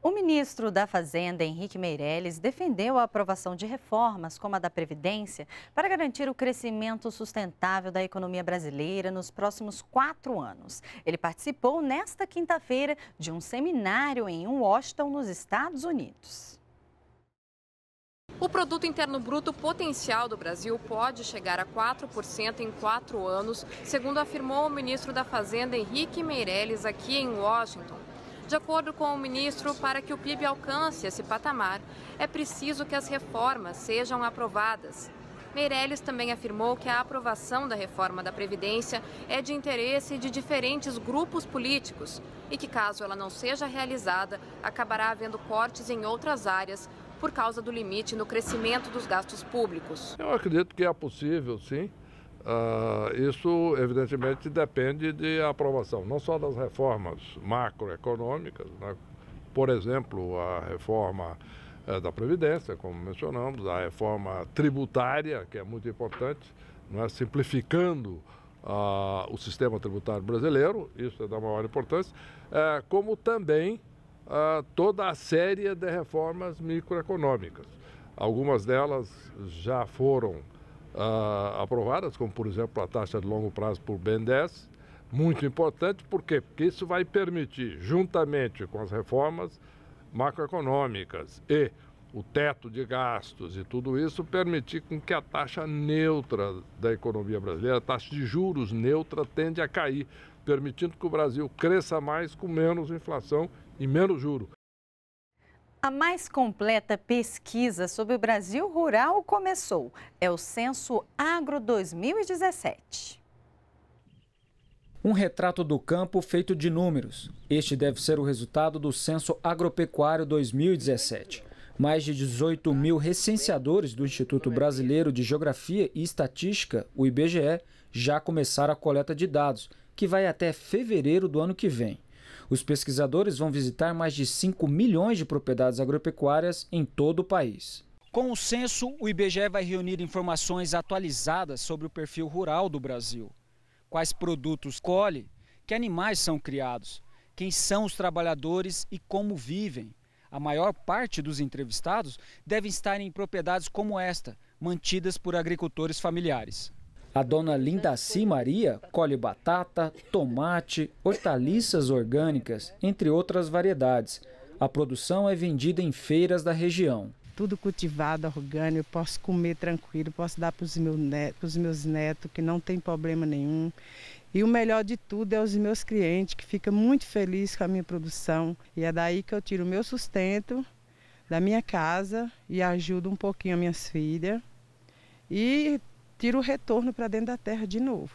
O ministro da Fazenda, Henrique Meirelles, defendeu a aprovação de reformas como a da Previdência para garantir o crescimento sustentável da economia brasileira nos próximos quatro anos. Ele participou nesta quinta-feira de um seminário em Washington, nos Estados Unidos. O produto interno bruto potencial do Brasil pode chegar a 4% em quatro anos, segundo afirmou o ministro da Fazenda Henrique Meirelles aqui em Washington. De acordo com o ministro, para que o PIB alcance esse patamar, é preciso que as reformas sejam aprovadas. Meirelles também afirmou que a aprovação da reforma da Previdência é de interesse de diferentes grupos políticos e que, caso ela não seja realizada, acabará havendo cortes em outras áreas por causa do limite no crescimento dos gastos públicos. Eu acredito que é possível, sim. Uh, isso, evidentemente, depende de aprovação, não só das reformas macroeconômicas, né? por exemplo, a reforma uh, da Previdência, como mencionamos, a reforma tributária, que é muito importante, é? simplificando uh, o sistema tributário brasileiro, isso é da maior importância, eh, como também ah, toda a série de reformas microeconômicas. Algumas delas já foram uh, aprovadas, como por exemplo a taxa de longo prazo por BNDES, muito importante, por quê? Porque isso vai permitir, juntamente com as reformas macroeconômicas e o teto de gastos e tudo isso, permitir com que a taxa neutra da economia brasileira, a taxa de juros neutra, tende a cair, permitindo que o Brasil cresça mais com menos inflação e menos juro. A mais completa pesquisa sobre o Brasil rural começou. É o Censo Agro 2017. Um retrato do campo feito de números. Este deve ser o resultado do Censo Agropecuário 2017. Mais de 18 mil recenseadores do Instituto Brasileiro de Geografia e Estatística, o IBGE, já começaram a coleta de dados, que vai até fevereiro do ano que vem. Os pesquisadores vão visitar mais de 5 milhões de propriedades agropecuárias em todo o país. Com o censo, o IBGE vai reunir informações atualizadas sobre o perfil rural do Brasil. Quais produtos colhe, que animais são criados, quem são os trabalhadores e como vivem. A maior parte dos entrevistados deve estar em propriedades como esta, mantidas por agricultores familiares. A dona Lindaci Maria colhe batata, tomate, hortaliças orgânicas, entre outras variedades. A produção é vendida em feiras da região. Tudo cultivado, orgânico, eu posso comer tranquilo, posso dar para os meus, netos, né, meus netos, que não tem problema nenhum. E o melhor de tudo é os meus clientes, que ficam muito felizes com a minha produção. E é daí que eu tiro o meu sustento da minha casa e ajudo um pouquinho as minhas filhas. E tira o retorno para dentro da terra de novo.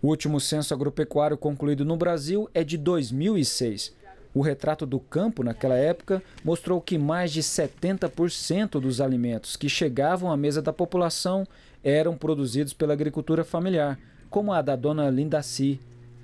O último censo agropecuário concluído no Brasil é de 2006. O retrato do campo naquela época mostrou que mais de 70% dos alimentos que chegavam à mesa da população eram produzidos pela agricultura familiar, como a da dona Lindaci.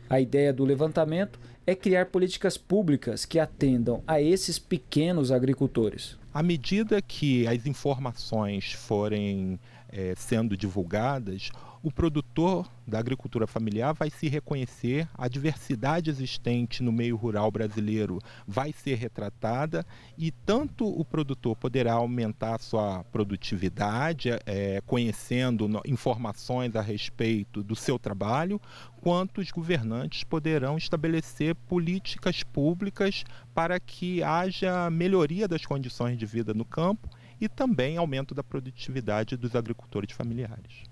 A ideia do levantamento é criar políticas públicas que atendam a esses pequenos agricultores. À medida que as informações forem é, sendo divulgadas, o produtor da agricultura familiar vai se reconhecer, a diversidade existente no meio rural brasileiro vai ser retratada e tanto o produtor poderá aumentar a sua produtividade, é, conhecendo informações a respeito do seu trabalho, quanto os governantes poderão estabelecer políticas públicas para que haja melhoria das condições de vida no campo e também aumento da produtividade dos agricultores familiares.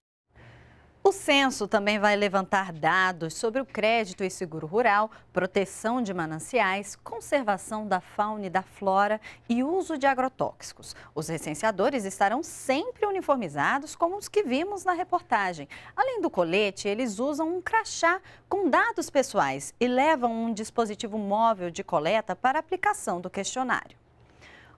O censo também vai levantar dados sobre o crédito e seguro rural, proteção de mananciais, conservação da fauna e da flora e uso de agrotóxicos. Os recenseadores estarão sempre uniformizados, como os que vimos na reportagem. Além do colete, eles usam um crachá com dados pessoais e levam um dispositivo móvel de coleta para aplicação do questionário.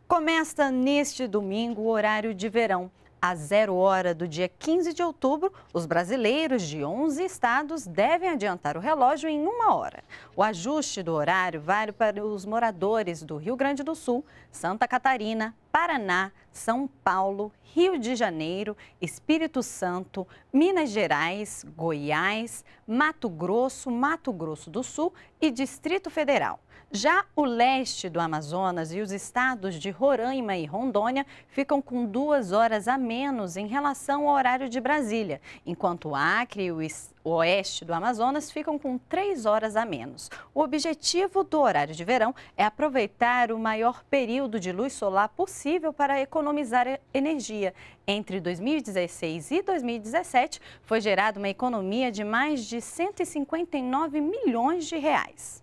Começa neste domingo o horário de verão. A zero hora do dia 15 de outubro, os brasileiros de 11 estados devem adiantar o relógio em uma hora. O ajuste do horário vale para os moradores do Rio Grande do Sul, Santa Catarina, Paraná, São Paulo, Rio de Janeiro, Espírito Santo, Minas Gerais, Goiás, Mato Grosso, Mato Grosso do Sul e Distrito Federal. Já o leste do Amazonas e os estados de Roraima e Rondônia ficam com duas horas a menos em relação ao horário de Brasília, enquanto o Acre e o o oeste do Amazonas ficam com três horas a menos. O objetivo do horário de verão é aproveitar o maior período de luz solar possível para economizar energia. Entre 2016 e 2017, foi gerada uma economia de mais de 159 milhões de reais.